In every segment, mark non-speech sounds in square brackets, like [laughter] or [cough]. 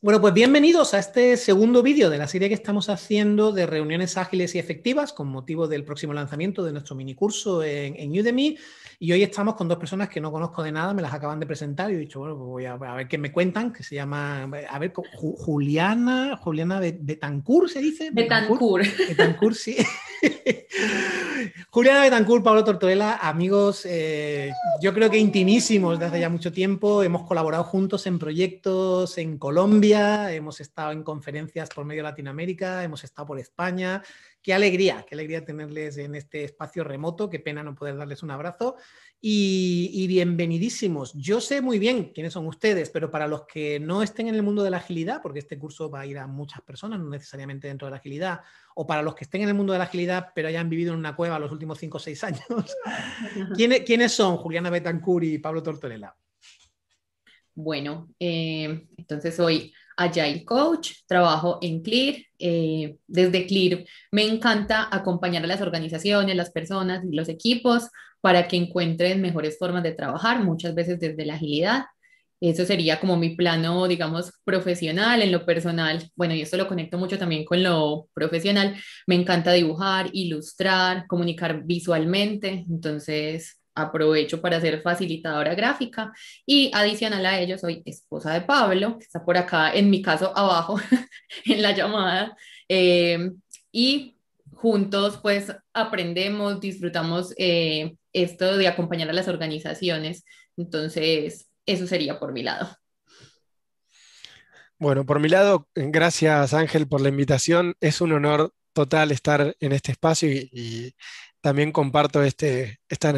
Bueno, pues bienvenidos a este segundo vídeo de la serie que estamos haciendo de reuniones ágiles y efectivas con motivo del próximo lanzamiento de nuestro minicurso en, en Udemy. Y hoy estamos con dos personas que no conozco de nada, me las acaban de presentar y he dicho, bueno, pues voy a, ver qué me cuentan, que se llama, a ver, Juliana, Juliana Betancourt se dice. Betancourt. Betancourt, sí. Juliana Betancourt, Pablo Tortorella, amigos, eh, yo creo que intimísimos desde ya mucho tiempo. Hemos colaborado juntos en proyectos en Colombia hemos estado en conferencias por medio de Latinoamérica, hemos estado por España. Qué alegría, qué alegría tenerles en este espacio remoto, qué pena no poder darles un abrazo y, bienvenidísimos. Yo sé muy bien quiénes son ustedes, pero para los que no estén en el mundo de la agilidad, porque este curso va a ir a muchas personas, no necesariamente dentro de la agilidad, o para los que estén en el mundo de la agilidad, pero hayan vivido en una cueva los últimos 5 o 6 años, [laughs] ¿quiénes, ¿quiénes son Juliana Betancur y Pablo Tortorella? Bueno, eh, entonces soy Agile Coach, trabajo en Clear, eh, desde Clear me encanta acompañar a las organizaciones, las personas y los equipos para que encuentren mejores formas de trabajar, muchas veces desde la agilidad. Eso sería como mi plano, digamos, profesional, en lo personal. Bueno, y esto lo conecto mucho también con lo profesional. Me encanta dibujar, ilustrar, comunicar visualmente. Entonces, aprovecho para ser facilitadora gráfica y adicional a ello soy esposa de Pablo, que está por acá, en mi caso abajo [laughs] en la llamada, em, y juntos pues aprendemos, disfrutamos eh, esto de acompañar a las organizaciones, entonces eso sería por mi lado. Bueno, por mi lado, gracias Ángel por la invitación. Es un honor total estar en este espacio y, también comparto este, esta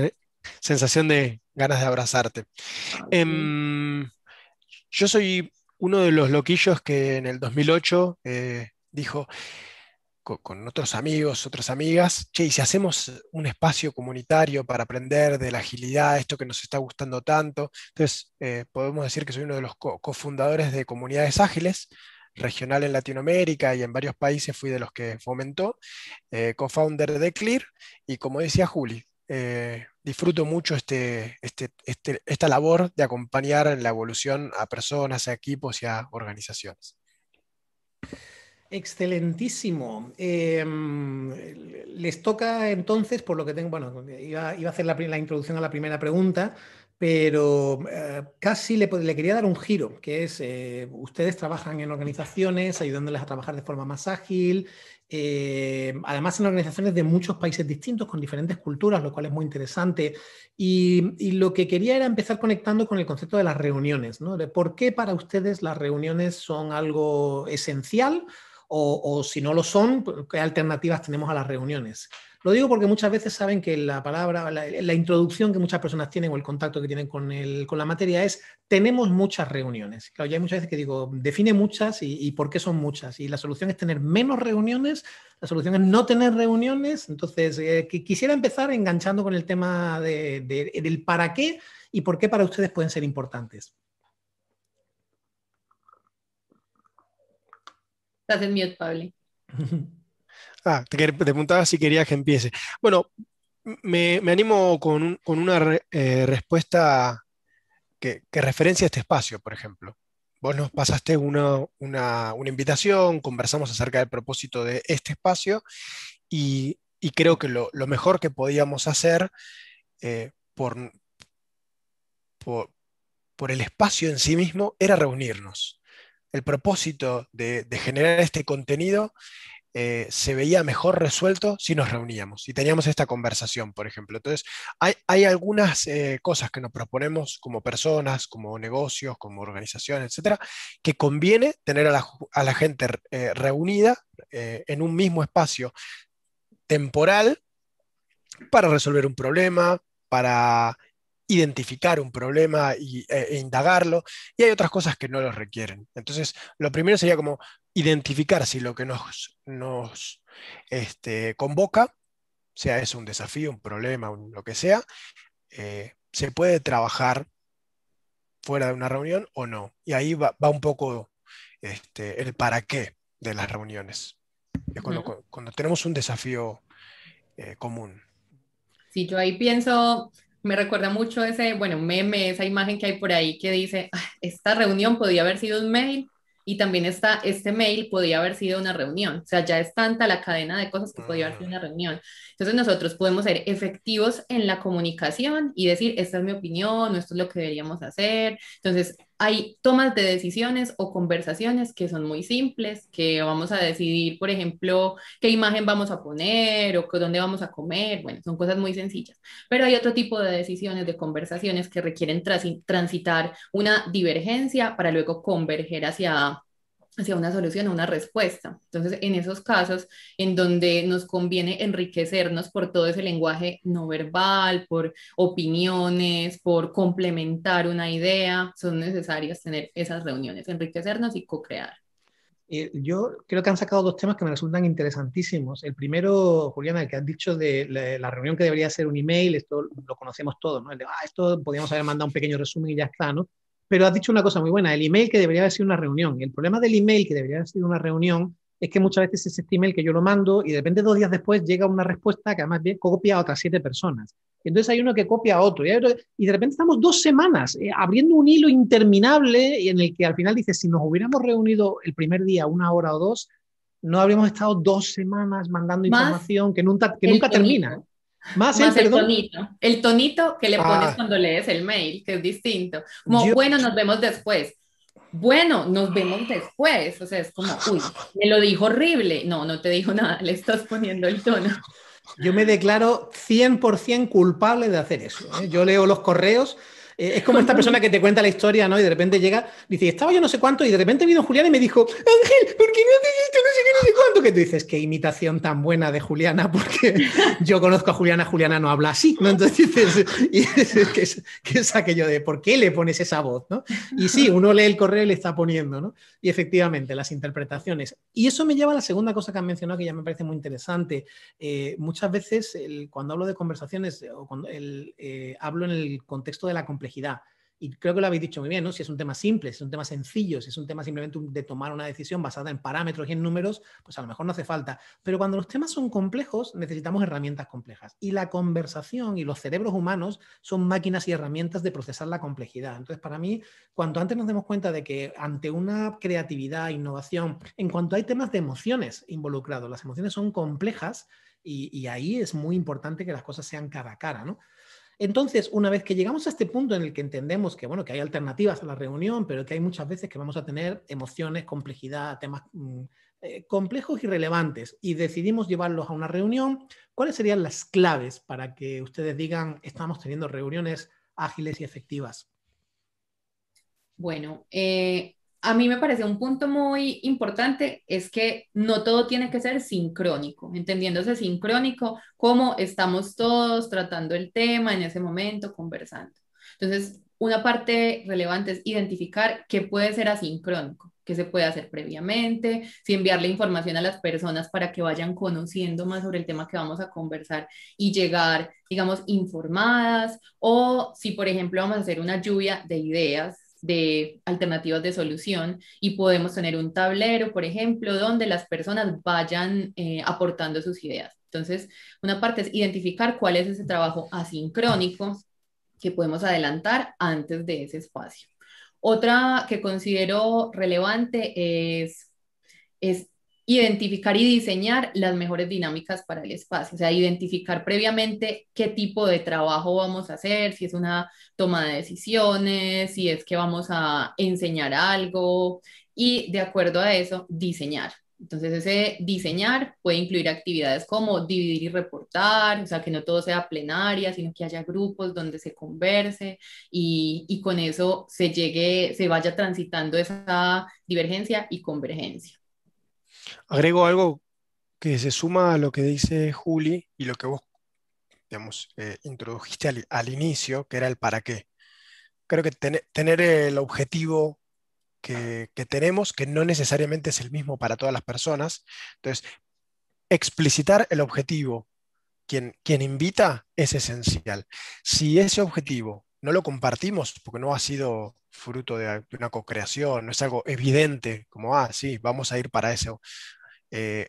sensación de ganas de abrazarte. Ah, em, yo soy uno de los loquillos que en el 2008 eh, dijo con, otros amigos, otras amigas, che, y si hacemos un espacio comunitario para aprender de la agilidad, esto que nos está gustando tanto, entonces eh, podemos decir que soy uno de los cofundadores de comunidades ágiles, regional en Latinoamérica y en varios países fui de los que fomentó, eh, cofounder de Clear, y como decía Juli, eh, disfruto mucho este, este, este, esta labor de acompañar en la evolución a personas, a equipos y a organizaciones. Excelentísimo. Eh, les toca entonces, por lo que tengo, bueno, iba, a hacer la, introducción a la primera pregunta, pero eh, casi le, quería dar un giro, que es, ustedes trabajan en organizaciones ayudándoles a trabajar de forma más ágil, eh, además en organizaciones de muchos países distintos, con diferentes culturas, lo cual es muy interesante. Y, lo que quería era empezar conectando con el concepto de las reuniones, ¿no? De por qué para ustedes las reuniones son algo esencial o si no lo son, qué alternativas tenemos a las reuniones. Lo digo porque muchas veces saben que la palabra, la, introducción que muchas personas tienen o el contacto que tienen con, la materia es tenemos muchas reuniones. Claro, ya hay muchas veces que digo, define muchas y, por qué son muchas. Y la solución es tener menos reuniones, la solución es no tener reuniones. Entonces, eh, quisiera empezar enganchando con el tema de, del para qué y por qué para ustedes pueden ser importantes. Estás en miedo, Pablo. [laughs] Ah, te, preguntaba si querías que empiece. Bueno, me, animo con, una eh, respuesta que, referencia a este espacio, por ejemplo. Vos nos pasaste una, invitación, conversamos acerca del propósito de este espacio y, creo que lo, mejor que podíamos hacer eh, por, por, el espacio en sí mismo era reunirnos. El propósito de, de generar este contenido eh, se veía mejor resuelto si nos reuníamos, y teníamos esta conversación, por ejemplo. Entonces, hay, algunas eh, cosas que nos proponemos como personas, como negocios, como organizaciones, etcétera, que conviene tener a la, gente eh, reunida en un mismo espacio temporal para resolver un problema, para identificar un problema e, e, indagarlo, y hay otras cosas que no lo requieren. Entonces, lo primero sería como identificar si lo que nos, nos este, convoca, sea eso un desafío, un problema, lo que sea, eh, se puede trabajar fuera de una reunión o no. Y ahí va, un poco este, el para qué de las reuniones. cuando, tenemos un desafío eh, común. Sí, yo ahí pienso, me recuerda mucho ese, bueno, meme, esa imagen que hay por ahí que dice, ah, esta reunión podía haber sido un mail y también está, este mail Podría haber sido una reunión, o sea, ya es tanta la cadena de cosas que podía haber sido mm. una reunión. Entonces nosotros podemos ser efectivos en la comunicación y decir, esta es mi opinión, esto es lo que deberíamos hacer. Entonces, hay tomas de decisiones o conversaciones que son muy simples, que vamos a decidir, por ejemplo, qué imagen vamos a poner o dónde vamos a comer, bueno, son cosas muy sencillas, pero hay otro tipo de decisiones, de conversaciones que requieren transitar una divergencia para luego converger hacia hacia una solución, o una respuesta. Entonces, en esos casos en donde nos conviene enriquecernos por todo ese lenguaje no verbal, por opiniones, por complementar una idea, son necesarias tener esas reuniones, enriquecernos y co-crear. Eh, yo creo que han sacado dos temas que me resultan interesantísimos. El primero, Juliana, el que has dicho de la, reunión que debería ser un email, esto lo conocemos todos, ¿no? El de, ah, esto podríamos haber mandado un pequeño resumen y ya está, ¿no? Pero has dicho una cosa muy buena, el email que debería haber sido una reunión. El problema del email que debería haber sido una reunión es que muchas veces es este email que yo lo mando y de repente dos días después llega una respuesta que además copia a otras siete personas. Entonces hay uno que copia a otro y, de repente estamos dos semanas eh, abriendo un hilo interminable en el que al final dice si nos hubiéramos reunido el primer día una hora o dos, no habríamos estado dos semanas mandando información que nunca, que nunca termina. Más, el, tonito. El tonito que le pones ah. cuando lees el mail, que es distinto. Como, bueno, nos vemos después. Bueno, nos vemos después. O sea, es como, uy, me lo dijo horrible. No, no te dijo nada, le estás poniendo el tono. Yo me declaro 100% culpable de hacer eso. ¿eh? Yo leo los correos eh, es como esta persona que te cuenta la historia, ¿no? Y de repente llega, dice, estaba yo no sé cuánto, y de repente vino Juliana y me dijo, Ángel, ¿por qué no haces esto? No sé qué, no sé cuánto. Que tú dices, qué imitación tan buena de Juliana, [laughs] porque yo conozco a Juliana, Juliana no habla así, ¿no? Entonces dices, ¿qué [laughs] es, yo aquello de, ¿por qué le pones esa voz, ¿no? Y sí, uno lee el correo y le está poniendo, ¿no? Y efectivamente, las interpretaciones. Y eso me lleva a la segunda cosa que han mencionado, que ya me parece muy interesante. Eh, muchas veces, cuando hablo de conversaciones, o cuando eh, hablo en el contexto de la complejidad, y creo que lo habéis dicho muy bien, ¿no? Si es un tema simple, si es un tema sencillo, si es un tema simplemente de tomar una decisión basada en parámetros y en números, pues a lo mejor no hace falta. Pero cuando los temas son complejos, necesitamos herramientas complejas. Y la conversación y los cerebros humanos son máquinas y herramientas de procesar la complejidad. Entonces, para mí, cuanto antes nos demos cuenta de que ante una creatividad, innovación, en cuanto hay temas de emociones involucrados, las emociones son complejas y, y ahí es muy importante que las cosas sean cara a cara, ¿no? Entonces, una vez que llegamos a este punto en el que entendemos que, bueno, que hay alternativas a la reunión, pero que hay muchas veces que vamos a tener emociones, complejidad, temas mm, eh, complejos y relevantes, y decidimos llevarlos a una reunión, ¿cuáles serían las claves para que ustedes digan, estamos teniendo reuniones ágiles y efectivas? Bueno, eh, a mí me parece un punto muy importante es que no todo tiene que ser sincrónico, entendiéndose sincrónico como estamos todos tratando el tema en ese momento, conversando. Entonces, una parte relevante es identificar qué puede ser asincrónico, qué se puede hacer previamente, si enviarle información a las personas para que vayan conociendo más sobre el tema que vamos a conversar y llegar, digamos, informadas, o si, por ejemplo, vamos a hacer una lluvia de ideas de alternativas de solución y podemos tener un tablero, por ejemplo, donde las personas vayan eh, aportando sus ideas. Entonces, una parte es identificar cuál es ese trabajo asincrónico que podemos adelantar antes de ese espacio. Otra que considero relevante es, es identificar y diseñar las mejores dinámicas para el espacio, o sea, identificar previamente qué tipo de trabajo vamos a hacer, si es una toma de decisiones, si es que vamos a enseñar algo y de acuerdo a eso, diseñar. Entonces, ese diseñar puede incluir actividades como dividir y reportar, o sea, que no todo sea plenaria, sino que haya grupos donde se converse y, con eso se llegue, se vaya transitando esa divergencia y convergencia. Agrego algo que se suma a lo que dice Juli y lo que vos, eh, introdujiste al, inicio, que era el para qué. Creo que tener el objetivo que, que tenemos, que no necesariamente es el mismo para todas las personas, entonces, explicitar el objetivo, quien, quien invita, es esencial. Si ese objetivo no lo compartimos porque no ha sido fruto de, una co-creación, no es algo evidente como, ah, sí, vamos a ir para eso. Eh,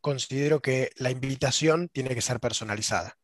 considero que la invitación tiene que ser personalizada.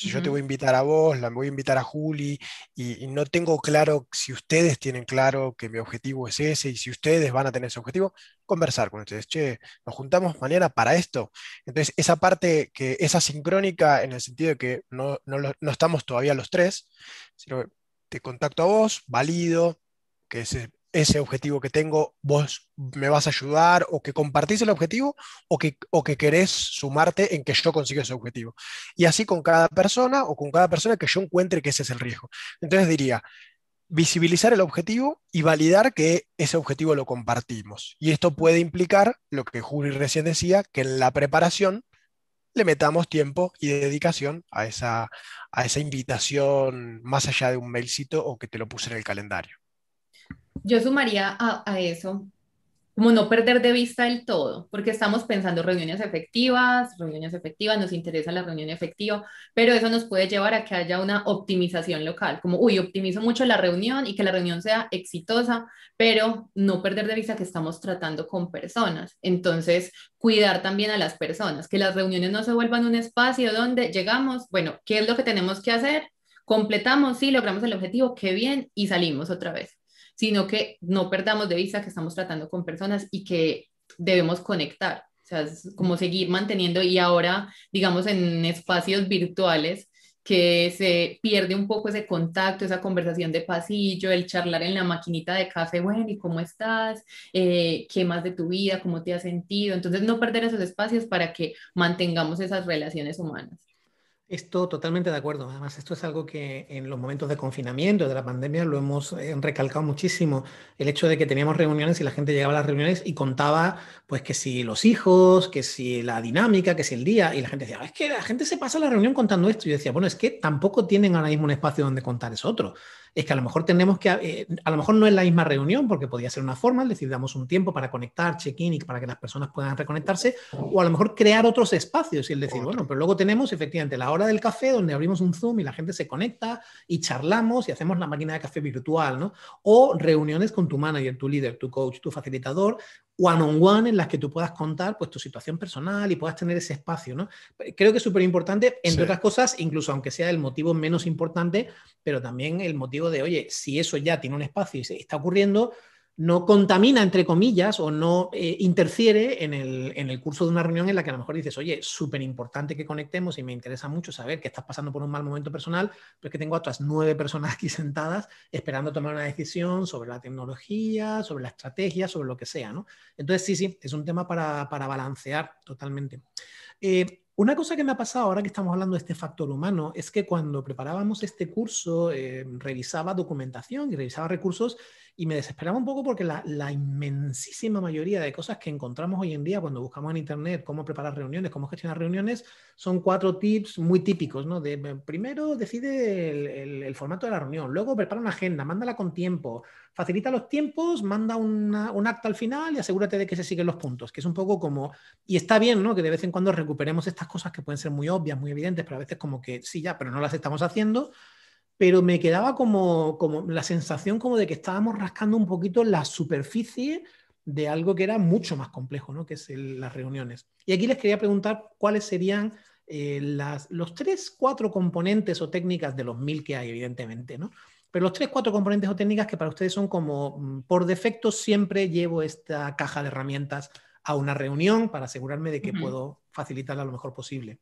Si yo te voy a invitar a vos, la voy a invitar a Juli, y, no tengo claro si ustedes tienen claro que mi objetivo es ese, y si ustedes van a tener ese objetivo, conversar con ustedes. Che, nos juntamos mañana para esto. Entonces, esa parte, que es asincrónica en el sentido de que no, estamos todavía los tres, sino te contacto a vos, valido, que ese ese objetivo que tengo, vos me vas a ayudar o que compartís el objetivo o que, o que querés sumarte en que yo consiga ese objetivo. Y así con cada persona o con cada persona que yo encuentre que ese es el riesgo. Entonces diría, visibilizar el objetivo y validar que ese objetivo lo compartimos. Y esto puede implicar lo que Juli recién decía, que en la preparación le metamos tiempo y dedicación a esa, a esa invitación más allá de un mailcito o que te lo puse en el calendario. Yo sumaría a, eso como no perder de vista el todo, porque estamos pensando reuniones efectivas, reuniones efectivas, nos interesa la reunión efectiva, pero eso nos puede llevar a que haya una optimización local, como, uy, optimizo mucho la reunión y que la reunión sea exitosa, pero no perder de vista que estamos tratando con personas. Entonces, cuidar también a las personas, que las reuniones no se vuelvan un espacio donde llegamos, bueno, ¿qué es lo que tenemos que hacer? Completamos, sí, logramos el objetivo, qué bien, y salimos otra vez sino que no perdamos de vista que estamos tratando con personas y que debemos conectar, o sea, como seguir manteniendo y ahora, digamos, en espacios virtuales que se pierde un poco ese contacto, esa conversación de pasillo, el charlar en la maquinita de café, bueno, ¿y cómo estás? Eh, ¿Qué más de tu vida? ¿Cómo te has sentido? Entonces, no perder esos espacios para que mantengamos esas relaciones humanas. Esto totalmente de acuerdo. Además, esto es algo que en los momentos de confinamiento, de la pandemia, lo hemos eh, recalcado muchísimo. El hecho de que teníamos reuniones y la gente llegaba a las reuniones y contaba, pues, que si los hijos, que si la dinámica, que si el día. Y la gente decía, ah, es que la gente se pasa la reunión contando esto. Y yo decía, bueno, es que tampoco tienen ahora mismo un espacio donde contar es otro es que a lo mejor tenemos que, eh, a lo mejor no es la misma reunión, porque podría ser una forma, es decir, damos un tiempo para conectar, check-in y para que las personas puedan reconectarse, o a lo mejor crear otros espacios y el decir, bueno, pero luego tenemos efectivamente la hora del café donde abrimos un Zoom y la gente se conecta y charlamos y hacemos la máquina de café virtual, ¿no? O reuniones con tu manager, tu líder, tu coach, tu facilitador, one-on-one en las que tú puedas contar pues tu situación personal y puedas tener ese espacio, ¿no? Creo que es súper importante, entre otras cosas, incluso aunque sea el motivo menos importante, pero también el motivo de, oye, si eso ya tiene un espacio y se está ocurriendo, no contamina, entre comillas, o no eh, interfiere en el, en el, curso de una reunión en la que a lo mejor dices, oye, súper importante que conectemos y me interesa mucho saber que estás pasando por un mal momento personal, pero es que tengo a otras nueve personas aquí [laughs] sentadas esperando tomar una decisión sobre la tecnología, sobre la estrategia, sobre lo que sea, ¿no? Entonces, sí, sí, es un tema para, balancear totalmente. Eh, una cosa que me ha pasado ahora que estamos hablando de este factor humano es que cuando preparábamos este curso, eh, revisaba documentación y revisaba recursos y me desesperaba un poco porque la, inmensísima mayoría de cosas que encontramos hoy en día cuando buscamos en Internet cómo preparar reuniones, cómo gestionar reuniones, son cuatro tips muy típicos, ¿no? De, eh, primero decide el, formato de la reunión, luego prepara una agenda, mándala con tiempo, facilita los tiempos, manda un acta al final y asegúrate de que se siguen los puntos, que es un poco como, y está bien, ¿no? Que de vez en cuando recuperemos estas cosas que pueden ser muy obvias, muy evidentes, pero a veces como que sí, ya, pero no las estamos haciendo pero me quedaba como, como la sensación como de que estábamos rascando un poquito la superficie de algo que era mucho más complejo, ¿no? que es las reuniones. Y aquí les quería preguntar cuáles serían eh, las, los tres, cuatro componentes o técnicas de los mil que hay, evidentemente, ¿no? pero los tres, cuatro componentes o técnicas que para ustedes son como, mm, por defecto, siempre llevo esta caja de herramientas a una reunión para asegurarme de que puedo facilitarla lo mejor posible.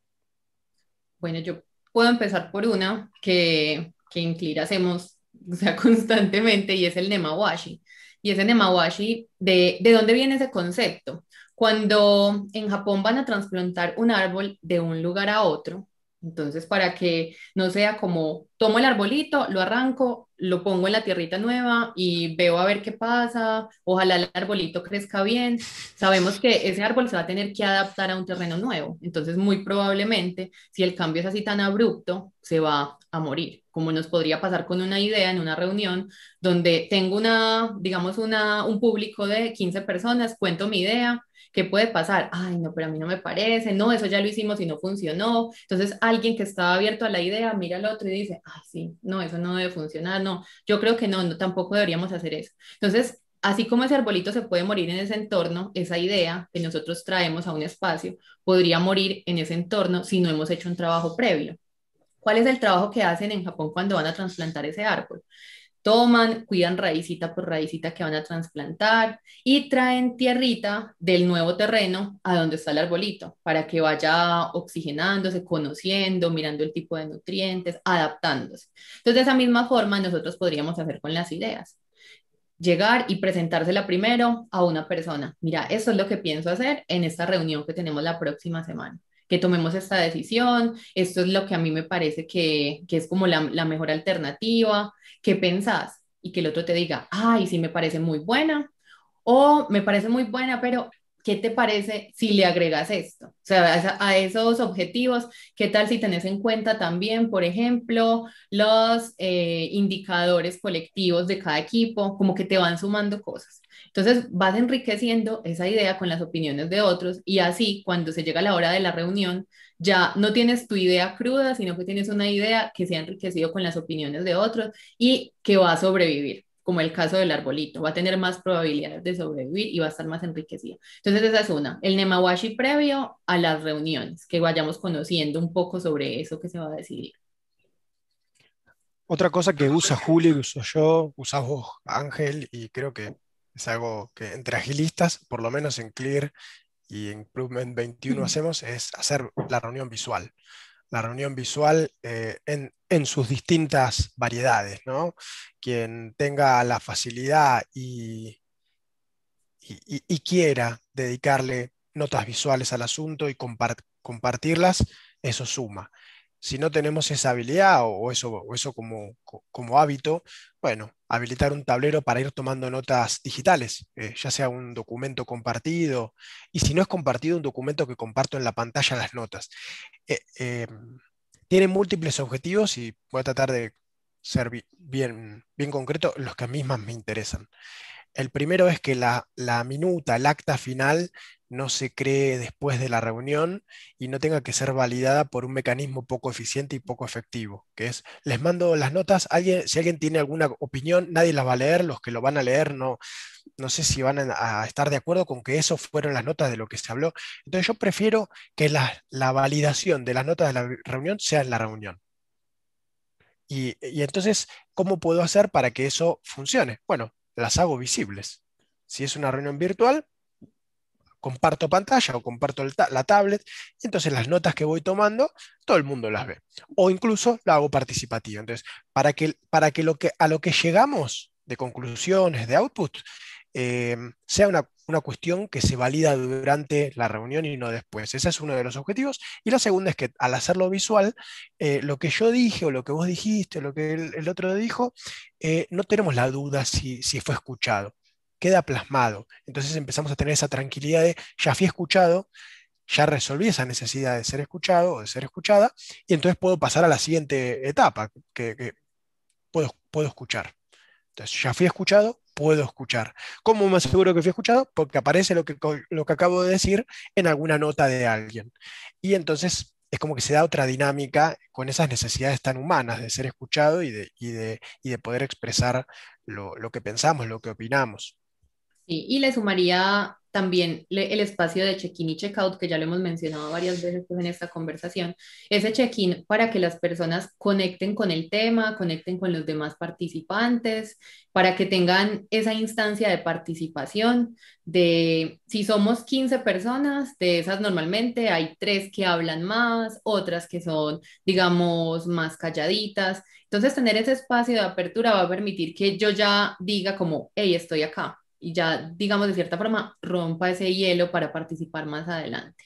Bueno, yo puedo empezar por una que que en CLIR hacemos o sea, [laughs] constantemente y es el nemawashi. Y ese nemawashi, de, ¿de dónde viene ese concepto? Cuando en Japón van a trasplantar un árbol de un lugar a otro, entonces, para que no sea como tomo el arbolito, lo arranco, lo pongo en la tierrita nueva y veo a ver qué pasa, ojalá el arbolito crezca bien. Sabemos que ese árbol se va a tener que adaptar a un terreno nuevo, entonces muy probablemente si el cambio es así tan abrupto, se va a morir, como nos podría pasar con una idea en una reunión donde tengo una, digamos, una, un público de 15 personas, cuento mi idea, ¿Qué puede pasar? Ay, no, pero a mí no me parece, no, eso ya lo hicimos y no funcionó. Entonces, alguien que estaba abierto a la idea mira al otro y dice, ah sí, no, eso no debe funcionar, no, yo creo que no, no tampoco deberíamos hacer eso. Entonces, así como ese arbolito se puede morir en ese entorno, esa idea que nosotros traemos a un espacio podría morir en ese entorno si no hemos hecho un trabajo previo. ¿Cuál es el trabajo que hacen en Japón cuando van a trasplantar ese árbol? toman, cuidan raicita por pues, raicita que van a trasplantar y traen tierrita del nuevo terreno a donde está el arbolito para que vaya oxigenándose, conociendo, mirando el tipo de nutrientes, adaptándose. Entonces, de esa misma forma nosotros podríamos hacer con las ideas. Llegar y presentársela primero a una persona. Mira, eso es lo que pienso hacer en esta reunión que tenemos la próxima semana que tomemos esta decisión, esto es lo que a mí me parece que, es como la, la, mejor alternativa, ¿qué pensás? Y que el otro te diga, ay, sí me parece muy buena, o me parece muy buena, pero ¿qué te parece si le agregas esto? O sea, a, esos objetivos, ¿qué tal si tenés en cuenta también, por ejemplo, los eh, indicadores colectivos de cada equipo, como que te van sumando cosas? Entonces vas enriqueciendo esa idea con las opiniones de otros y así cuando se llega la hora de la reunión ya no tienes tu idea cruda, sino que tienes una idea que se ha enriquecido con las opiniones de otros y que va a sobrevivir como el caso del arbolito, va a tener más probabilidades de sobrevivir y va a estar más enriquecida. Entonces esa es una, el nemawashi previo a las reuniones, que vayamos conociendo un poco sobre eso que se va a decidir. Otra cosa que usa Julio, uso yo, usamos vos, Ángel, y creo que es algo que entre agilistas, por lo menos en Clear y en Improvement 21 hacemos, es hacer la reunión visual la reunión visual eh, en, sus distintas variedades. ¿no? Quien tenga la facilidad y, y, quiera dedicarle notas visuales al asunto y compartirlas, eso suma. Si no tenemos esa habilidad o, eso, eso como, como hábito, bueno, habilitar un tablero para ir tomando notas digitales, eh, ya sea un documento compartido, y si no es compartido, un documento que comparto en la pantalla las notas. Eh, eh, tiene múltiples objetivos y voy a tratar de ser bien, bien concreto los que a mí más me interesan. El primero es que la, la minuta, el acta final, no se cree después de la reunión y no tenga que ser validada por un mecanismo poco eficiente y poco efectivo, que es, les mando las notas, alguien, si alguien tiene alguna opinión, nadie las va a leer, los que lo van a leer no, no sé si van a estar de acuerdo con que eso fueron las notas de lo que se habló. Entonces yo prefiero que la, validación de las notas de la reunión sea en la reunión. y entonces, ¿cómo puedo hacer para que eso funcione? Bueno, las hago visibles. Si es una reunión virtual, comparto pantalla o comparto la tablet, y entonces las notas que voy tomando, todo el mundo las ve. O incluso lo hago participativo Entonces, para que, para que, lo que a lo que llegamos de conclusiones, de output, em, sea una, cuestión que se valida durante la reunión y no después. Ese es uno de los objetivos. Y la segunda es que al hacerlo visual, eh, lo que yo dije o lo que vos dijiste o lo que el, otro dijo, eh, no tenemos la duda si fue escuchado queda plasmado. Entonces empezamos a tener esa tranquilidad de ya fui escuchado, ya resolví esa necesidad de ser escuchado o de ser escuchada, y entonces puedo pasar a la siguiente etapa, que, puedo, puedo escuchar. Entonces, ya fui escuchado, puedo escuchar. ¿Cómo me aseguro que fui escuchado? Porque aparece lo que, lo que acabo de decir en alguna nota de alguien. Y entonces es como que se da otra dinámica con esas necesidades tan humanas de ser escuchado y de, poder expresar lo, lo que pensamos, lo que opinamos. Sí, y le sumaría también el espacio de check-in y check-out, que ya lo hemos mencionado varias veces pues, en esta conversación. Ese check-in para que las personas conecten con el tema, conecten con los demás participantes, para que tengan esa instancia de participación, de si somos 15 personas, de esas normalmente hay tres que hablan más, otras que son, digamos, más calladitas. Entonces, tener ese espacio de apertura va a permitir que yo ya diga como, hey, estoy acá, y ya, digamos, de cierta forma, rompa ese hielo para participar más adelante.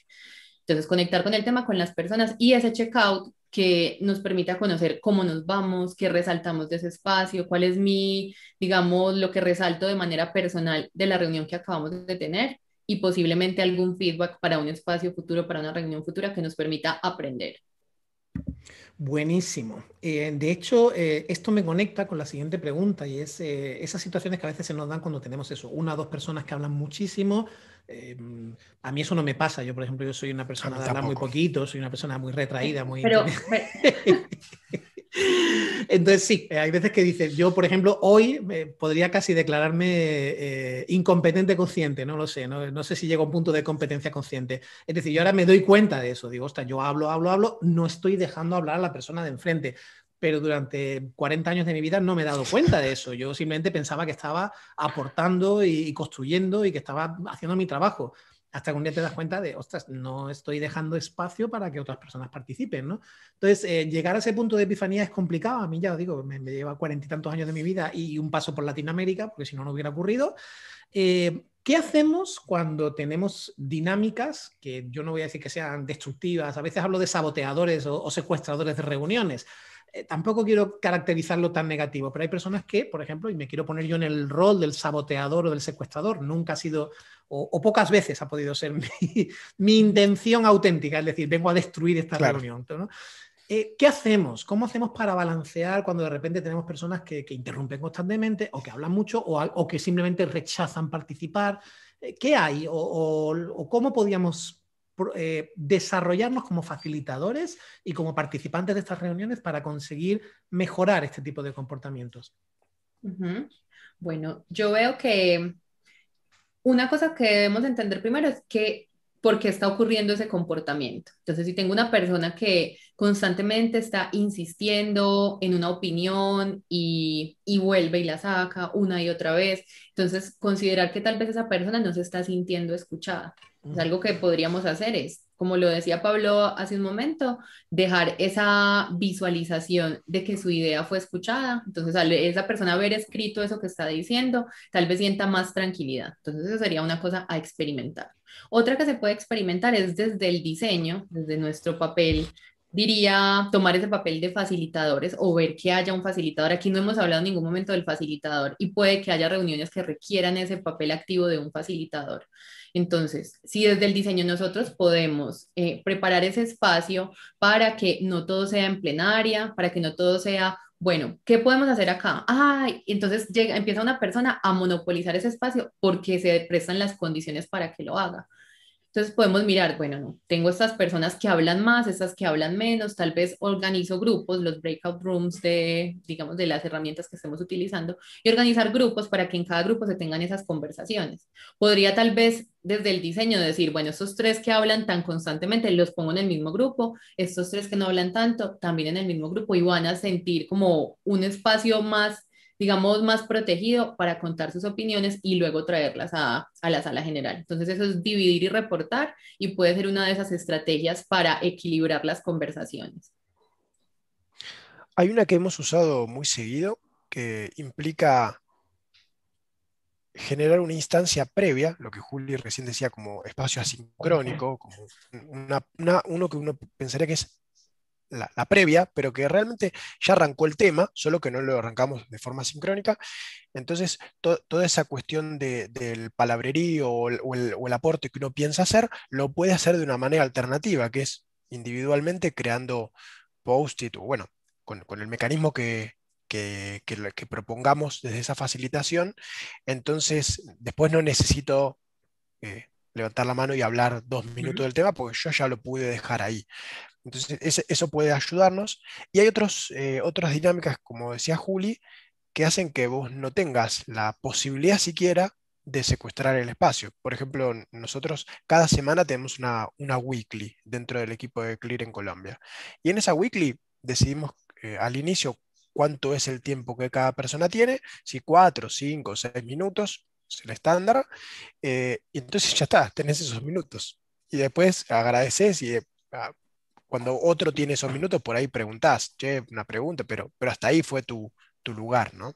Entonces, conectar con el tema, con las personas y ese checkout que nos permita conocer cómo nos vamos, qué resaltamos de ese espacio, cuál es mi, digamos, lo que resalto de manera personal de la reunión que acabamos de tener y posiblemente algún feedback para un espacio futuro, para una reunión futura que nos permita aprender. Buenísimo. Eh, de hecho, eh, esto me conecta con la siguiente pregunta y es eh, esas situaciones que a veces se nos dan cuando tenemos eso, una o dos personas que hablan muchísimo. Em, a mí eso no me pasa. Yo, por ejemplo, yo soy una persona de hablar muy poquito, soy una persona muy retraída, muy... pero... [laughs] Entonces sí, eh, hay veces que dices, yo por ejemplo hoy eh, podría casi declararme eh, incompetente consciente, no lo sé, no, sé si llego a un punto de competencia consciente. Es decir, yo ahora me doy cuenta de eso, digo, ostras, yo hablo, hablo, hablo, no estoy dejando hablar a la persona de enfrente pero durante 40 años de mi vida no me he dado cuenta de eso. Yo simplemente pensaba que estaba aportando y construyendo y que estaba haciendo mi trabajo hasta que un día te das cuenta de, ostras, no estoy dejando espacio para que otras personas participen, ¿no? Entonces, eh, llegar a ese punto de epifanía es complicado. A mí ya os digo, me, lleva cuarenta y tantos años de mi vida y un paso por Latinoamérica, porque si no, no hubiera ocurrido. Eh, ¿Qué hacemos cuando tenemos dinámicas que yo no voy a decir que sean destructivas? A veces hablo de saboteadores o secuestradores de reuniones. Eh, tampoco quiero caracterizarlo tan negativo, pero hay personas que, por ejemplo, y me quiero poner yo en el rol del saboteador o del secuestrador, nunca ha sido, o, pocas veces ha podido ser [laughs] mi, intención auténtica, es decir, vengo a destruir esta reunión. ¿no? Eh, ¿Qué hacemos? ¿Cómo hacemos para balancear cuando de repente tenemos personas que, interrumpen constantemente o que hablan mucho o, o que simplemente rechazan participar? Eh, ¿Qué hay? O, o cómo podíamos eh, desarrollarnos como facilitadores y como participantes de estas reuniones para conseguir mejorar este tipo de comportamientos. Bueno, yo veo que una cosa que debemos entender primero es que por qué está ocurriendo ese comportamiento. Entonces, si tengo una persona que constantemente está insistiendo en una opinión y, vuelve y la saca una y otra vez, entonces considerar que tal vez esa persona no se está sintiendo escuchada. Mm. algo que podríamos hacer es, como lo decía Pablo hace un momento, dejar esa visualización de que su idea fue escuchada. Entonces, al esa persona haber escrito eso que está diciendo, tal vez sienta más tranquilidad. Entonces, eso sería una cosa a experimentar. Otra que se puede experimentar es desde el diseño, desde nuestro papel diría tomar ese papel de facilitadores o ver que haya un facilitador. Aquí no hemos hablado en ningún momento del facilitador y puede que haya reuniones que requieran ese papel activo de un facilitador. Entonces, si desde el diseño nosotros podemos eh, preparar ese espacio para que no todo sea en plenaria, para que no todo sea bueno, ¿qué podemos hacer acá? Ay, entonces llega, empieza una persona a monopolizar ese espacio porque se prestan las condiciones para que lo haga. Entonces podemos mirar, bueno, tengo estas personas que hablan más, estas que hablan menos, tal vez organizo grupos, los breakout rooms de, digamos, de las herramientas que estemos utilizando y organizar grupos para que en cada grupo se tengan esas conversaciones. Podría tal vez desde el diseño decir, bueno, estos tres que hablan tan constantemente los pongo en el mismo grupo, estos tres que no hablan tanto también en el mismo grupo y van a sentir como un espacio más digamos, más protegido para contar sus opiniones y luego traerlas a, la sala general. Entonces eso es dividir y reportar y puede ser una de esas estrategias para equilibrar las conversaciones. Hay una que hemos usado muy seguido que implica generar una instancia previa, lo que Juli recién decía como espacio asincrónico, como uno que uno pensaría que es la, previa, pero que realmente ya arrancó el tema, solo que no lo arrancamos de forma sincrónica. Entonces, toda esa cuestión del palabrerío o el, aporte que uno piensa hacer, lo puede hacer de una manera alternativa, que es individualmente creando post-it, o bueno, con, el mecanismo que, que, propongamos desde esa facilitación, entonces después no necesito eh, levantar la mano y hablar dos minutos del tema porque yo ya lo pude dejar ahí. Entonces, eso puede ayudarnos. Y hay otros, eh, otras dinámicas, como decía Juli, que hacen que vos no tengas la posibilidad siquiera de secuestrar el espacio. Por ejemplo, nosotros cada semana tenemos una, weekly dentro del equipo de Clear en Colombia. Y en esa weekly decidimos eh, al inicio cuánto es el tiempo que cada persona tiene, si cuatro cinco seis minutos es el estándar, eh, y entonces [laughs] ya está, tenés esos minutos. Y después agradeces y ah, cuando otro tiene esos minutos, por ahí preguntás, che, una pregunta, pero, pero hasta ahí fue tu, tu lugar, ¿no?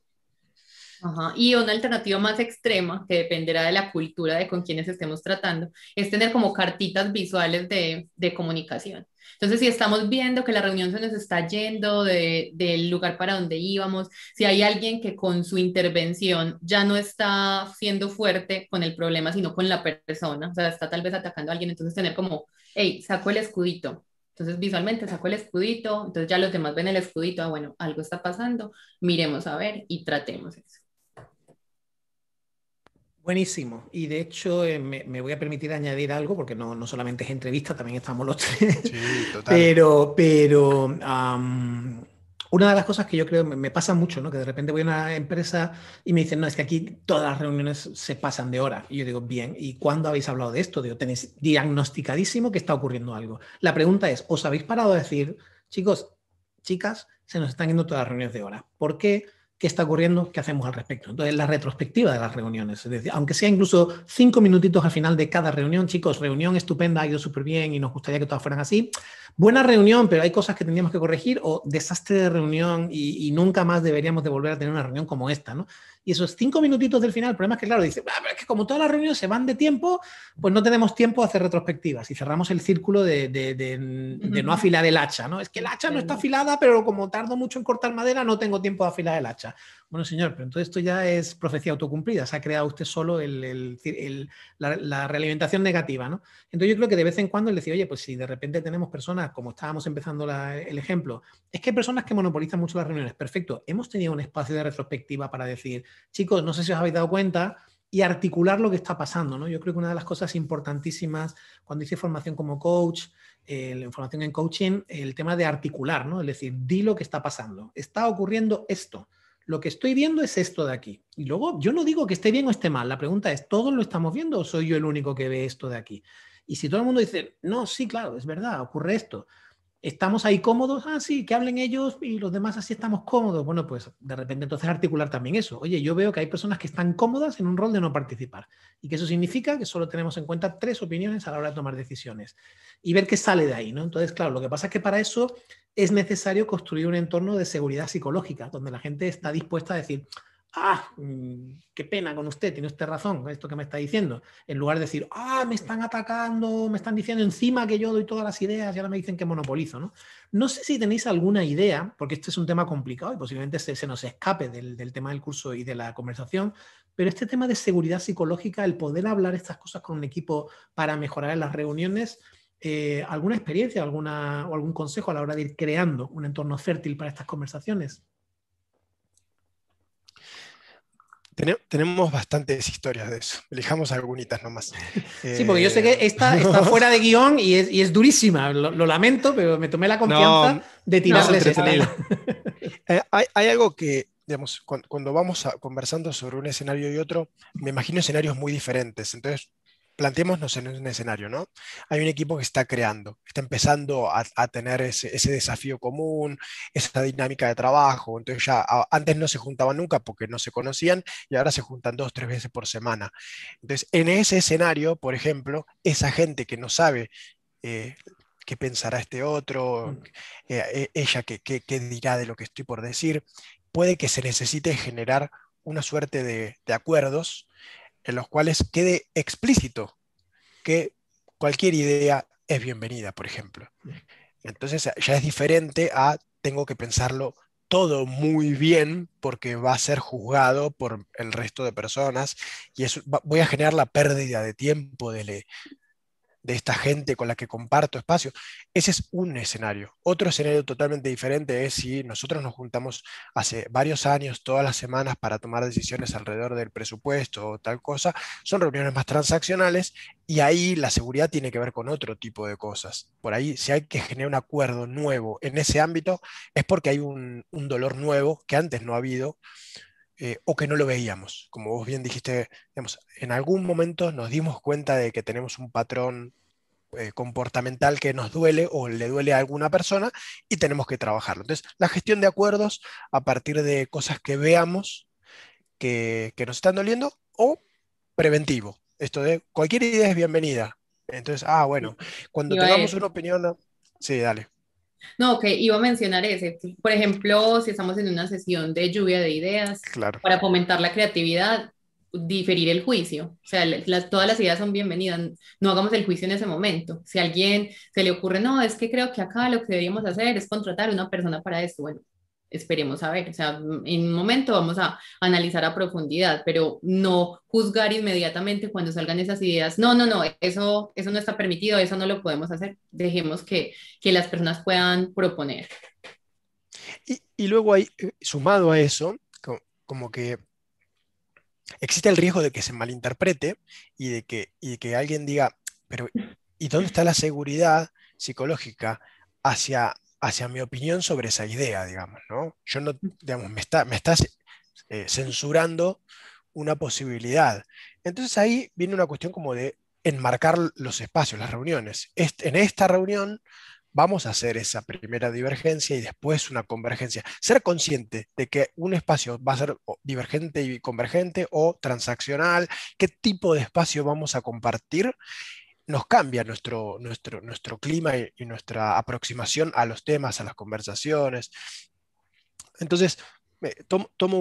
Ajá. Y una alternativa más extrema, que dependerá de la cultura de con quienes estemos tratando, es tener como cartitas visuales de, de comunicación. Entonces, si estamos viendo que la reunión se nos está yendo del lugar para donde íbamos, si hay alguien que con su intervención ya no está siendo fuerte con el problema, sino con la persona, o sea, está tal vez atacando a alguien, entonces tener como, hey, saco el escudito, entonces visualmente sacó el escudito, entonces ya los demás ven el escudito, ah, bueno, algo está pasando, miremos a ver y tratemos eso. Buenísimo. Y de hecho, eh, me, voy a permitir añadir algo, porque no, solamente es entrevista, también estamos los tres. Sí, total. [laughs] Pero, pero una de las cosas que yo creo me, pasa mucho, ¿no? Que de repente voy a una empresa y me dicen, no, es que aquí todas las reuniones se pasan de hora. Y yo digo, bien, ¿y cuándo habéis hablado de esto? Digo, tenéis diagnosticadísimo que está ocurriendo algo. La pregunta es, ¿os habéis parado a decir, chicos, chicas, se nos están yendo todas las reuniones de hora? ¿Por qué? qué está ocurriendo, qué hacemos al respecto. Entonces, la retrospectiva de las reuniones, es decir, aunque sea incluso cinco minutitos al final de cada reunión, chicos, reunión estupenda, ha ido súper bien y nos gustaría que todas fueran así, buena reunión, pero hay cosas que tendríamos que corregir, o desastre de reunión y, nunca más deberíamos de volver a tener una reunión como esta, ¿no? Y esos cinco minutitos del final, el problema es que, claro, dice, ah, es que como todas las reuniones se van de tiempo, pues no tenemos tiempo a hacer retrospectivas y cerramos el círculo de, de no afilar el hacha, ¿no? Es que el hacha no está afilada, pero como tardo mucho en cortar madera, no tengo tiempo de afilar el hacha. Bueno, señor, pero entonces esto ya es profecía autocumplida, se ha creado usted solo la, realimentación negativa, ¿no? Entonces yo creo que de vez en cuando él decía, oye, pues si de repente tenemos personas, como estábamos empezando el ejemplo, es que hay personas que monopolizan mucho las reuniones, perfecto, hemos tenido un espacio de retrospectiva para decir, chicos, no sé si os habéis dado cuenta, y articular lo que está pasando. Yo creo que una de las cosas importantísimas cuando hice formación como coach, la eh, formación en coaching, el tema de articular, ¿no? es decir, di lo que está pasando. Está ocurriendo esto lo que estoy viendo es esto de aquí. Y luego yo no digo que esté bien o esté mal, la pregunta es, ¿todos lo estamos viendo o soy yo el único que ve esto de aquí? Y si todo el mundo dice, no, sí, claro, es verdad, ocurre esto, ¿Estamos ahí cómodos? Ah, sí, que hablen ellos y los demás así estamos cómodos. Bueno, pues de repente entonces articular también eso. Oye, yo veo que hay personas que están cómodas en un rol de no participar y que eso significa que solo tenemos en cuenta tres opiniones a la hora de tomar decisiones y ver qué sale de ahí, ¿no? Entonces, claro, lo que pasa es que para eso es necesario construir un entorno de seguridad psicológica donde la gente está dispuesta a decir, ah, mm, qué pena con usted, tiene usted razón, esto que me está diciendo, en lugar de decir, ah, me están atacando, me están diciendo encima que yo doy todas las ideas y ahora me dicen que monopolizo, ¿no? sé si tenéis alguna idea, porque este es un tema complicado y posiblemente se, nos escape del, tema del curso y de la conversación, pero este tema de seguridad psicológica, el poder hablar estas cosas con un equipo para mejorar en las reuniones, eh, ¿alguna experiencia alguna, o algún consejo a la hora de ir creando un entorno fértil para estas conversaciones? tenemos bastantes historias de eso. Elijamos algunitas nomás. [laughs] Sí, porque yo sé que eh, esta [laughs] está fuera de guión y es, durísima. Lo, lamento, pero me tomé la confianza de tirarles [laughs] eh, hay, algo que, digamos, cuando, vamos conversando sobre un escenario y otro, me imagino escenarios muy diferentes. Entonces, planteémonos en un escenario, ¿no? Hay un equipo que está creando, está empezando a, tener ese, desafío común, esa dinámica de trabajo. Entonces ya antes no se juntaban nunca porque no se conocían y ahora se juntan dos, tres veces por semana. Entonces, en ese escenario, por ejemplo, esa gente que no sabe... Eh, qué pensará este otro, mm. eh, e, ella qué, dirá de lo que estoy por decir, puede que se necesite generar una suerte de acuerdos en los cuales quede explícito que cualquier idea es bienvenida, por ejemplo. Entonces ya es diferente a tengo que pensarlo todo muy bien porque va a ser juzgado por el resto de personas y eso, voy a generar la pérdida de tiempo de, le, de esta gente con la que comparto espacio. Ese es un escenario. Otro escenario totalmente diferente es si nosotros nos juntamos hace varios años, todas las semanas, para tomar decisiones alrededor del presupuesto o tal cosa. Son reuniones más transaccionales y ahí la seguridad tiene que ver con otro tipo de cosas. Por ahí, si hay que generar un acuerdo nuevo en ese ámbito, es porque hay un, un dolor nuevo que antes no ha habido eh, o que no lo veíamos. Como vos bien dijiste, en algún momento nos dimos cuenta de que tenemos un patrón eh, comportamental que nos duele o le duele a alguna persona y tenemos que trabajarlo. Entonces, la gestión de acuerdos a partir de cosas que veamos que, nos están doliendo o preventivo. Esto de cualquier idea es bienvenida. Entonces, ah, bueno, cuando tengamos una opinión... Sí, dale. No, que iba a mencionar ese. Por ejemplo, si estamos en una sesión de lluvia de ideas, para fomentar la creatividad, diferir el juicio. O sea, todas las ideas son bienvenidas. No hagamos el juicio en ese momento. Si a alguien se le ocurre, no, es que creo que acá lo que deberíamos hacer es contratar a una persona para esto. Bueno, esperemos a ver, o sea, en un momento vamos a analizar a profundidad, pero no juzgar inmediatamente cuando salgan esas ideas, no, no, no, eso, eso no está permitido, eso no lo podemos hacer, dejemos que, que las personas puedan proponer. Y, y luego hay, eh, sumado a eso, como, que existe el riesgo de que se malinterprete y de que, y de que alguien diga, pero ¿y dónde está la seguridad psicológica hacia hacia mi opinión sobre esa idea, digamos, ¿no? Yo no, digamos, me, está, me estás eh, censurando una posibilidad. Entonces ahí viene una cuestión como de enmarcar los espacios, las reuniones. en esta reunión vamos a hacer esa primera divergencia y después una convergencia. Ser consciente de que un espacio va a ser divergente y convergente o transaccional, qué tipo de espacio vamos a compartir nos cambia nuestro, nuestro, nuestro clima y, nuestra aproximación a los temas, a las conversaciones. Entonces, tomo,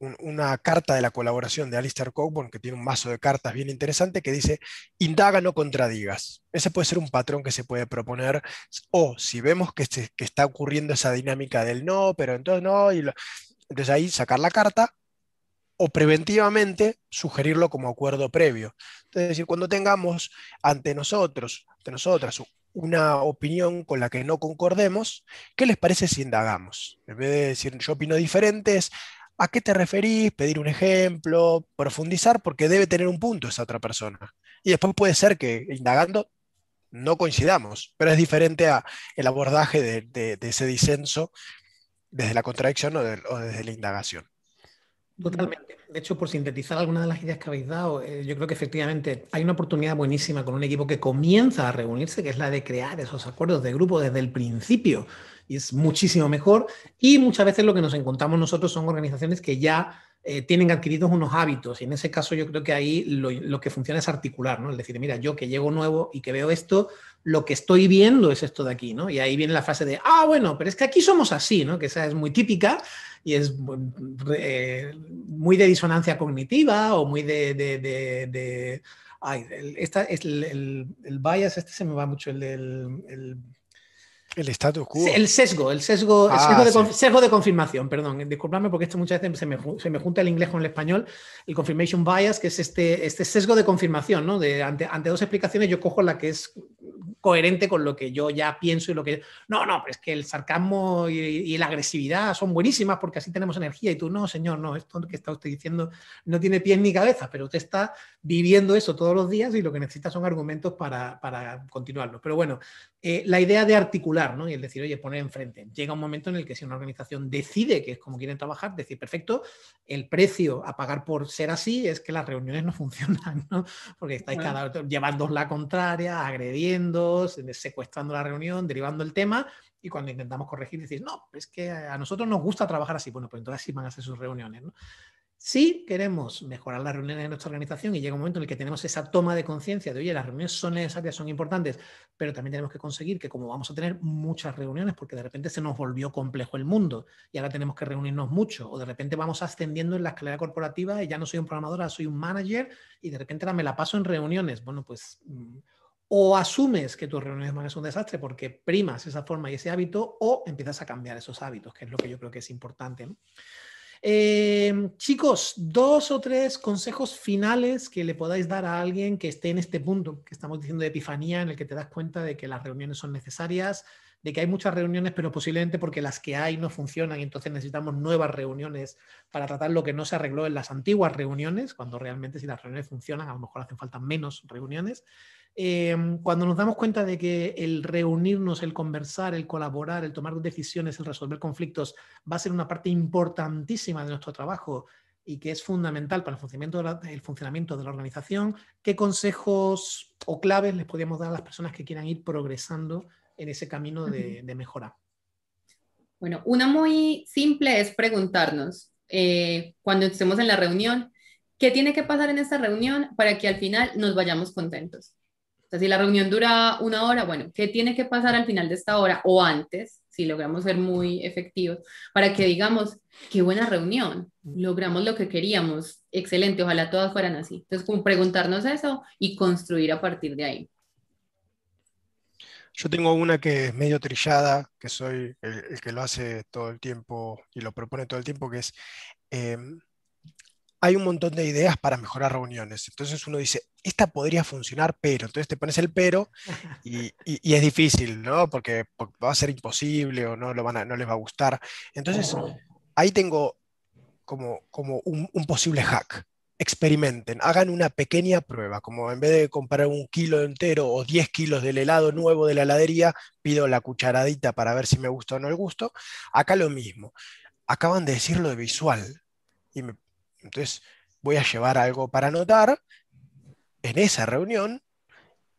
una carta de la colaboración de Alistair Cockburn, que tiene un mazo de cartas bien interesante, que dice, indaga, no contradigas. Ese puede ser un patrón que se puede proponer, o si vemos que, está ocurriendo esa dinámica del no, pero entonces no, y entonces ahí sacar la carta o preventivamente sugerirlo como acuerdo previo. es decir, cuando tengamos ante nosotros, ante nosotras, una opinión con la que no concordemos, ¿qué les parece si indagamos? En vez de decir yo opino diferente, es ¿a qué te referís? Pedir un ejemplo, profundizar, porque debe tener un punto esa otra persona. Y después puede ser que indagando no coincidamos, pero es diferente a el abordaje de, ese disenso desde la contradicción o desde la indagación. Totalmente. De hecho, por sintetizar algunas de las ideas que habéis dado, eh, yo creo que efectivamente hay una oportunidad buenísima con un equipo que comienza a reunirse, que es la de crear esos acuerdos de grupo desde el principio. Y es muchísimo mejor. Y muchas veces lo que nos encontramos nosotros son organizaciones que ya eh, tienen adquiridos unos hábitos. Y en ese caso yo creo que ahí lo, que funciona es articular, ¿no? Es decir, mira, yo que llego nuevo y que veo esto, lo que estoy viendo es esto de aquí, ¿no? Y ahí viene la frase de, ah, bueno, pero es que aquí somos así, ¿no? Que esa es muy típica y es eh, muy de disonancia cognitiva o muy de... ay, esta, el, el, el, bias, este se me va mucho, el, el el status quo. El sesgo, el sesgo, ah, sesgo, de, confirmación, perdón. Eh, Disculpadme porque esto muchas veces se me, junta el inglés con el español. El confirmation bias, que es este, este sesgo de confirmación, ¿no? De, ante, ante dos explicaciones yo cojo la que es coherente con lo que yo ya pienso y lo que... No, no, pero es que el sarcasmo y, la agresividad son buenísimas porque así tenemos energía y tú, no, señor, no, esto que está usted diciendo no tiene pies ni cabeza, pero usted está viviendo eso todos los días y lo que necesita son argumentos para, para continuarlo. Pero bueno, eh, la idea de articular, ¿no? Y el decir, oye, poner enfrente. Llega un momento en el que si una organización decide que es como quieren trabajar, decir, perfecto, el precio a pagar por ser así es que las reuniones no [laughs] funcionan, ¿no? Porque estáis cada cada llevándos la contraria, agrediendo, eh, secuestrando la reunión, derivando el tema, y cuando intentamos corregir, decís, no, es que a nosotros nos gusta trabajar así, bueno, pues entonces sí van a hacer sus reuniones. ¿no? Si queremos mejorar las reuniones en nuestra organización y llega un momento en el que tenemos esa toma de conciencia de, oye, las reuniones son necesarias, son importantes, pero también tenemos que conseguir que como vamos a tener muchas reuniones, porque de repente se nos volvió complejo el mundo y ahora tenemos que reunirnos mucho, o de repente vamos ascendiendo en la escalera corporativa y ya no soy un programador, soy un manager y de repente ahora me la paso en reuniones. Bueno, pues... Mm, o asumes que tus reuniones van a un desastre porque primas esa forma y ese hábito, o empiezas a cambiar esos hábitos, que es lo que yo creo que es importante. Eh, chicos, dos o tres consejos finales que le podáis dar a alguien que esté en este punto que estamos diciendo de epifanía, en el que te das cuenta de que las reuniones son necesarias, de que hay muchas reuniones, pero posiblemente porque las que hay no funcionan y entonces necesitamos nuevas reuniones para tratar lo que no se arregló en las antiguas reuniones, cuando realmente si las reuniones funcionan, a lo mejor hacen falta menos reuniones. Em, cuando nos damos cuenta de que el reunirnos, el conversar, el colaborar, el tomar decisiones, el resolver conflictos va a ser una parte importantísima de nuestro trabajo y que es fundamental para el funcionamiento de la, organización, ¿qué consejos o claves les podríamos dar a las personas que quieran ir progresando en ese camino de, mejora? Bueno, una muy simple es preguntarnos eh, cuando estemos en la reunión, ¿qué tiene que pasar en esa reunión para que al final nos vayamos contentos? si la reunión dura una hora, bueno, ¿qué tiene que pasar al final de esta hora o antes, si logramos ser muy efectivos, para que digamos, qué buena reunión, logramos lo que queríamos, excelente, ojalá todas fueran así. Entonces, preguntarnos eso y construir a partir de ahí. Yo tengo una que es medio trillada, que soy el, que lo hace todo el tiempo y lo propone todo el tiempo, que es... Em, hay un montón de ideas para mejorar reuniones. Entonces uno dice, esta podría funcionar, pero. Entonces te pones el pero [laughs] y, es difícil, ¿no? Porque, va a ser imposible o no, lo les va a gustar. Entonces ahí tengo como, un, posible hack. Experimenten, hagan una pequeña prueba, como en vez de comprar un kilo entero o 10 kilos del helado nuevo de la heladería, pido la cucharadita para ver si me gusta o no el gusto. Acá lo mismo. Acaban de decir lo de visual y me entonces, voy a llevar algo para anotar en esa reunión,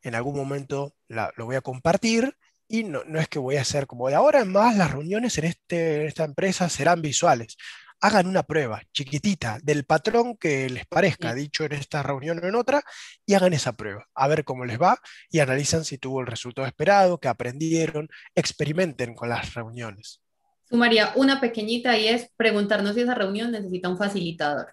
en algún momento lo voy a compartir y no, es que voy a hacer como de ahora en más, las reuniones este, en, esta empresa serán visuales. Hagan una prueba chiquitita del patrón que les parezca, dicho en esta reunión o en otra, y hagan esa prueba, a ver cómo les va y analizan si tuvo el resultado esperado, que aprendieron, experimenten con las reuniones. Sumaría una pequeñita y es preguntarnos si esa reunión necesita un facilitador.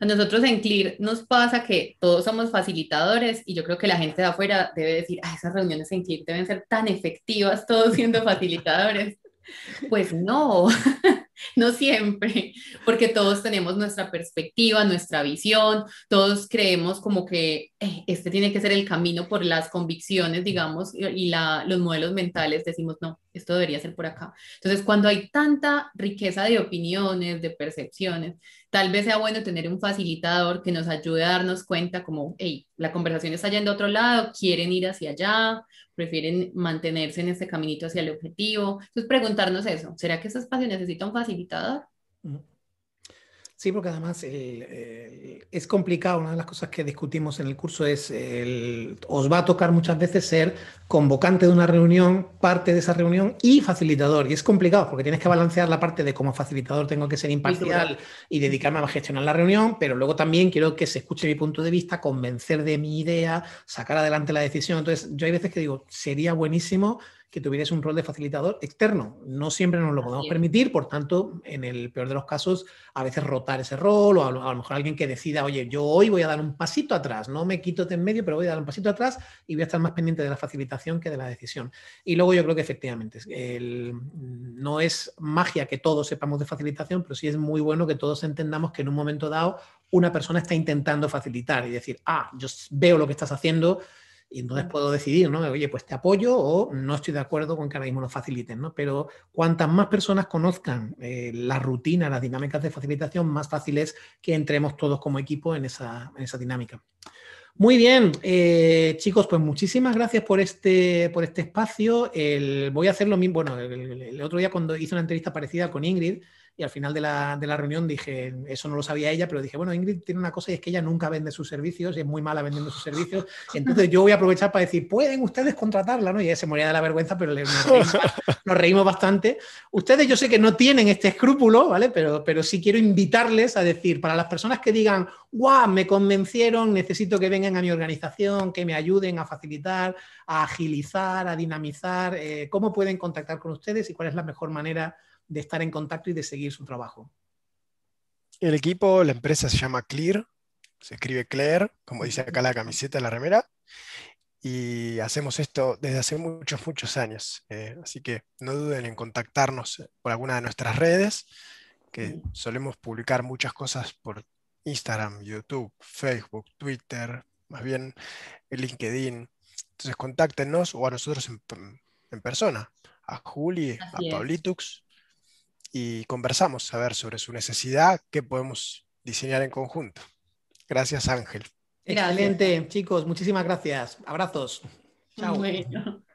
A nosotros en Clear nos pasa que todos somos facilitadores y yo creo que la gente de afuera debe decir, ah, esas reuniones en Clear deben ser tan efectivas, todos siendo [laughs] facilitadores. Pues no, [laughs] no siempre, porque todos tenemos nuestra perspectiva, nuestra visión, todos creemos como que eh, este tiene que ser el camino por las convicciones, digamos, y los modelos mentales, decimos, no, esto debería ser por acá. Entonces, cuando hay tanta riqueza de opiniones, de percepciones, tal vez sea bueno tener un facilitador que nos ayude a darnos cuenta como, hey, la conversación está yendo a otro lado, quieren ir hacia allá, prefieren mantenerse en este caminito hacia el objetivo. Entonces, preguntarnos eso, ¿será que este espacio necesita un facilitador? Sí, porque además es complicado. Una de las cosas que discutimos en el curso es, el, os va a tocar muchas veces ser convocante de una reunión, parte de esa reunión y facilitador. Y es complicado porque tienes que balancear la parte de como facilitador tengo que ser imparcial y dedicarme a gestionar la reunión, pero luego también quiero que se escuche mi punto de vista, convencer de mi idea, sacar adelante la decisión. Entonces, yo hay veces que digo, sería buenísimo que tuvieras un rol de facilitador externo. No siempre nos lo podemos permitir, por tanto, en el peor de los casos, a veces rotar ese rol o a lo, mejor alguien que decida, oye, yo hoy voy a dar un pasito atrás, no me quito de en medio, pero voy a dar un pasito atrás y voy a estar más pendiente de la facilitación que de la decisión. Y luego yo creo que efectivamente no es magia que todos sepamos de facilitación, pero sí es muy bueno que todos entendamos que en un momento dado una persona está intentando facilitar y decir, ah, yo veo lo que estás haciendo, y entonces puedo decidir, ¿no? Oye, pues te apoyo o no estoy de acuerdo con que ahora mismo lo faciliten, ¿no? Pero cuantas más personas conozcan eh, la rutina, las dinámicas de facilitación, más fácil es que entremos todos como equipo en esa, dinámica. Muy bien, eh, chicos, pues muchísimas gracias por este, por este espacio. voy a hacer lo mismo, bueno, el, otro día cuando hice una entrevista parecida con Ingrid, y al final de la, de la, reunión dije, eso no lo sabía ella, pero dije, bueno, Ingrid tiene una cosa y es que ella nunca vende sus servicios y es muy mala vendiendo sus servicios. [laughs] Entonces yo voy a aprovechar para decir, pueden ustedes contratarla, ¿no? Y ella se moría de la vergüenza, pero [laughs] nos, reímos, bastante. Ustedes yo sé que no tienen este escrúpulo, ¿vale? Pero, pero sí quiero invitarles a decir, para las personas que digan, guau, me convencieron, necesito que vengan a mi organización, que me ayuden a facilitar, a agilizar, a dinamizar, eh, ¿cómo pueden contactar con ustedes y cuál es la mejor manera? de estar en contacto y de seguir su trabajo. El equipo, la empresa se llama Clear, se escribe Clear, como dice acá la camiseta, la remera, y hacemos esto desde hace muchos, muchos años. Eh, así que no duden en contactarnos por alguna de nuestras redes, que solemos publicar muchas cosas por Instagram, YouTube, Facebook, Twitter, más bien LinkedIn. Entonces contáctenos o a nosotros en, persona, a Juli, a Paulitux y conversamos a ver sobre su necesidad, qué podemos diseñar en conjunto. Gracias, Ángel. Excelente, chicos. Muchísimas gracias. Abrazos. [laughs] Chao.